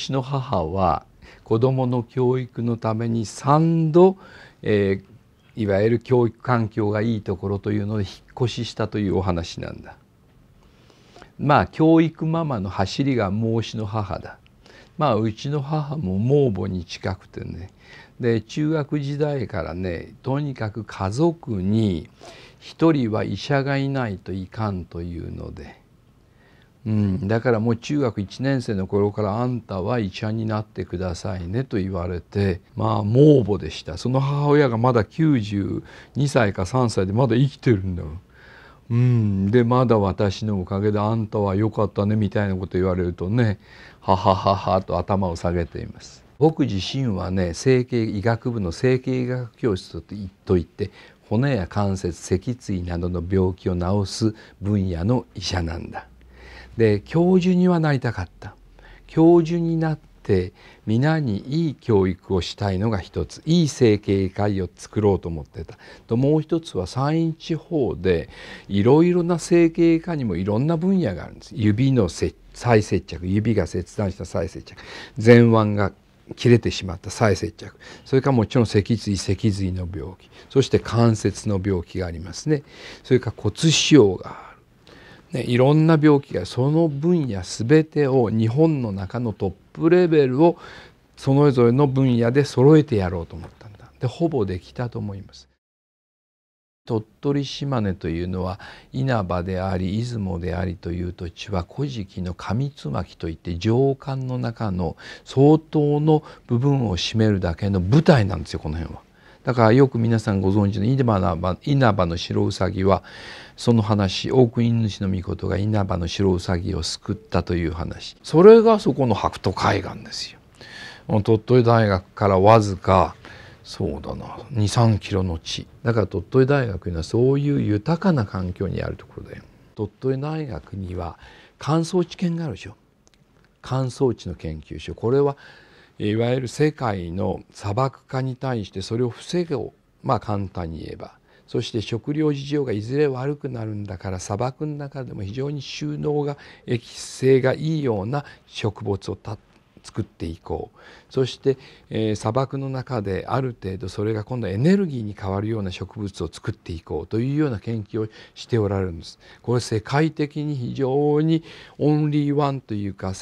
私の母は子どもの教育のために3度、えー、いわゆる教育環境がいいところというので引っ越ししたというお話なんだ。まあ教育ママの走りが孟子の母だ。まあうちの母も孟母に近くてねで中学時代からねとにかく家族に一人は医者がいないといかんというのでうん、だからもう中学1年生の頃からあんたは医者になってくださいねと言われてまあ猛母でしたその母親がまだ92歳か3歳でまだ生きてるんだうん、でまだ私のおかげであんたは良かったねみたいなこと言われるとねははははと頭を下げています僕自身はね整形医学部の整形医学教室といって骨や関節脊椎などの病気を治す分野の医者なんだで教授にはなりたかった教授になって皆にいい教育をしたいのが一ついい外科会を作ろうと思ってたともう一つは山陰地方でいろいろな整形科にもいろんな分野があるんです指の再接着指が切断した再接着前腕が切れてしまった再接着それからもちろん脊髄脊髄の病気そして関節の病気がありますねそれから骨腫瘍がね、いろんな病気がその分野全てを日本の中のトップレベルをそれぞれの分野で揃えてやろうと思ったんだでほぼできたと思います。鳥取島根というのは稲葉であり出雲でありという土地は古事記の上妻といって上巻の中の相当の部分を占めるだけの舞台なんですよこの辺は。だからよく皆さんご存知の稲葉稲の白ウサギはその話大国主の御事が稲葉の白ウサギを救ったという話それがそこの白兎海岸ですよ。鳥取大学からわずかそうだな23キロの地だから鳥取大学というのはそういう豊かな環境にあるところだよ。鳥取大学には乾燥地研があるでしょ乾燥地の研究所これはいわゆる世界の砂漠化に対してそれを防ごうまあ簡単に言えばそして食料事情がいずれ悪くなるんだから砂漠の中でも非常に収納が液性がいいような植物を作っていこうそして、えー、砂漠の中である程度それが今度エネルギーに変わるような植物を作っていこうというような研究をしておられるんです。これ世界的に非常にオンリーワンというか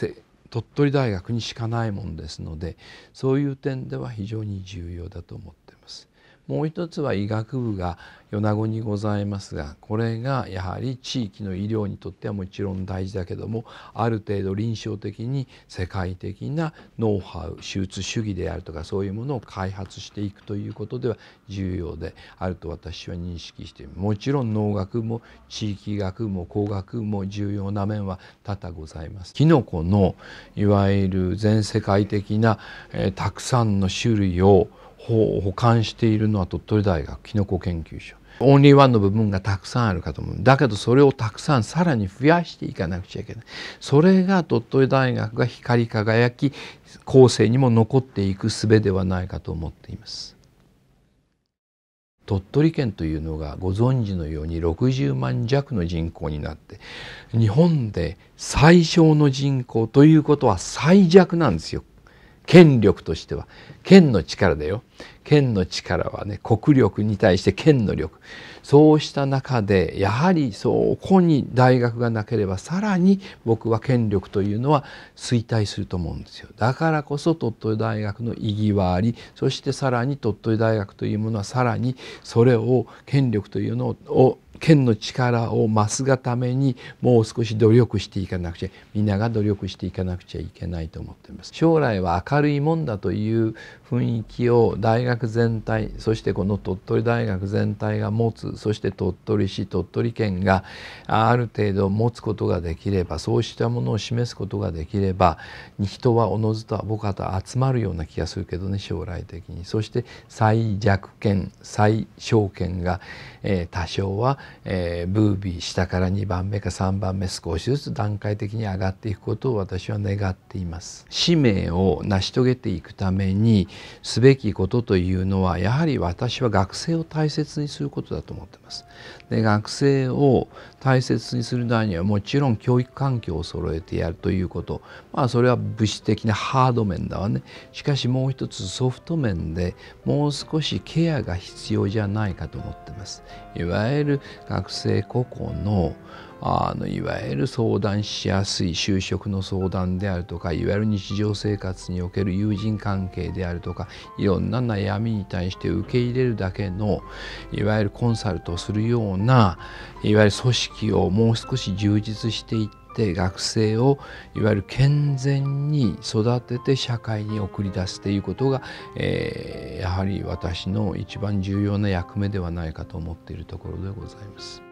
鳥取大学にしかないもんですのでそういう点では非常に重要だと思っています。もう一つは医学部が米子にございますがこれがやはり地域の医療にとってはもちろん大事だけどもある程度臨床的に世界的なノウハウ手術主義であるとかそういうものを開発していくということでは重要であると私は認識してもちろん農学も地域学も工学も重要な面は多々ございます。キノコのいわゆる全世界的な、えー、たくさんの種類を保管しているのは鳥取大学キノコ研究所オンリーワンの部分がたくさんあるかと思うだけどそれをたくさんさらに増やしていかなくちゃいけないそれが鳥取大学が光り輝き後世にも残っていく術ではないかと思っています鳥取県というのがご存知のように60万弱の人口になって日本で最小の人口ということは最弱なんですよ権力としては剣の力だよ剣の力はね国力に対して剣の力そうした中でやはりそこに大学がなければさらに僕は権力というのは衰退すると思うんですよだからこそ鳥取大学の意義はありそしてさらに鳥取大学というものはさらにそれを権力というのを剣の力を増すがためにもう少し努力していかなくちゃみんなが努力していかなくちゃいけないと思っています将来は明るいもんだという雰囲気を大学全体そしてこの鳥取大学全体が持つそして鳥取市鳥取県がある程度持つことができればそうしたものを示すことができれば人はおのずと僕はと集まるような気がするけどね将来的にそして最弱権最小権が、えー、多少はえー、ブービー下から2番目か3番目少しずつ段階的に上がっていくことを私は願っています使命を成し遂げていくためにすべきことというのはやはり私は学生を大切にすることだと思ってますで学生を大切にするためにはもちろん教育環境を揃えてやるということまあそれは物質的なハード面だわねしかしもう一つソフト面でもう少しケアが必要じゃないかと思ってますいわゆる学生個々のあのいわゆる相談しやすい就職の相談であるとかいわゆる日常生活における友人関係であるとかいろんな悩みに対して受け入れるだけのいわゆるコンサルトをするようないわゆる組織をもう少し充実していって学生をいわゆる健全に育てて社会に送り出すということが、えー、やはり私の一番重要な役目ではないかと思っているところでございます。